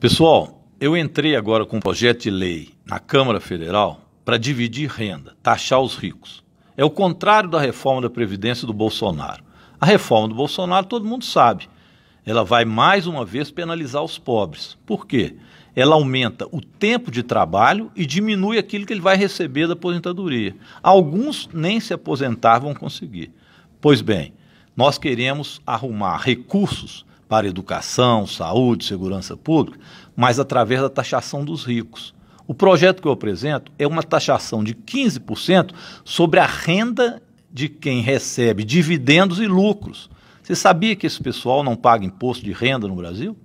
Pessoal, eu entrei agora com um projeto de lei na Câmara Federal para dividir renda, taxar os ricos. É o contrário da reforma da Previdência do Bolsonaro. A reforma do Bolsonaro, todo mundo sabe, ela vai mais uma vez penalizar os pobres. Por quê? Ela aumenta o tempo de trabalho e diminui aquilo que ele vai receber da aposentadoria. Alguns nem se aposentar vão conseguir. Pois bem, nós queremos arrumar recursos para educação, saúde, segurança pública, mas através da taxação dos ricos. O projeto que eu apresento é uma taxação de 15% sobre a renda de quem recebe dividendos e lucros. Você sabia que esse pessoal não paga imposto de renda no Brasil?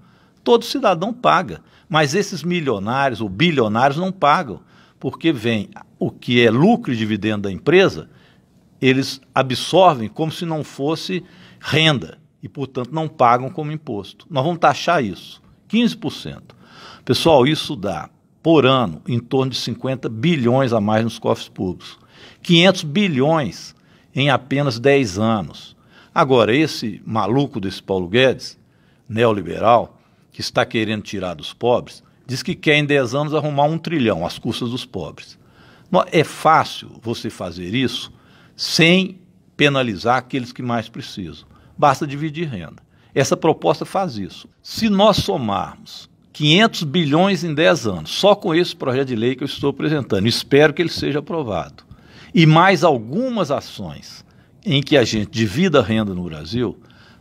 Todo cidadão paga, mas esses milionários ou bilionários não pagam, porque vem o que é lucro e dividendo da empresa, eles absorvem como se não fosse renda e, portanto, não pagam como imposto. Nós vamos taxar isso, 15%. Pessoal, isso dá, por ano, em torno de 50 bilhões a mais nos cofres públicos. 500 bilhões em apenas 10 anos. Agora, esse maluco desse Paulo Guedes, neoliberal, que está querendo tirar dos pobres, diz que quer em 10 anos arrumar um trilhão às custas dos pobres. É fácil você fazer isso sem penalizar aqueles que mais precisam basta dividir renda. Essa proposta faz isso. Se nós somarmos 500 bilhões em 10 anos, só com esse projeto de lei que eu estou apresentando, espero que ele seja aprovado, e mais algumas ações em que a gente divida a renda no Brasil,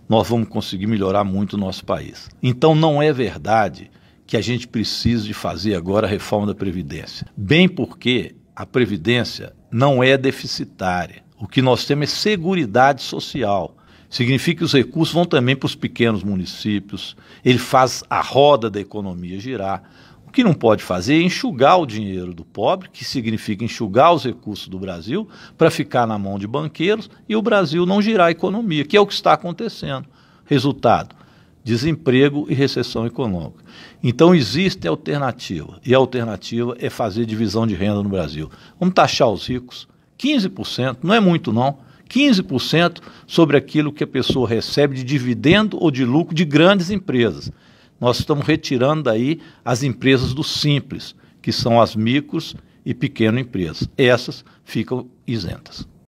nós vamos conseguir melhorar muito o nosso país. Então não é verdade que a gente precisa de fazer agora a reforma da Previdência. Bem porque a Previdência não é deficitária. O que nós temos é seguridade social Significa que os recursos vão também para os pequenos municípios, ele faz a roda da economia girar. O que não pode fazer é enxugar o dinheiro do pobre, que significa enxugar os recursos do Brasil, para ficar na mão de banqueiros e o Brasil não girar a economia, que é o que está acontecendo. Resultado: desemprego e recessão econômica. Então existe alternativa, e a alternativa é fazer divisão de renda no Brasil. Vamos taxar os ricos, 15%, não é muito não. 15% sobre aquilo que a pessoa recebe de dividendo ou de lucro de grandes empresas. Nós estamos retirando daí as empresas do simples, que são as micros e pequenas empresas. Essas ficam isentas.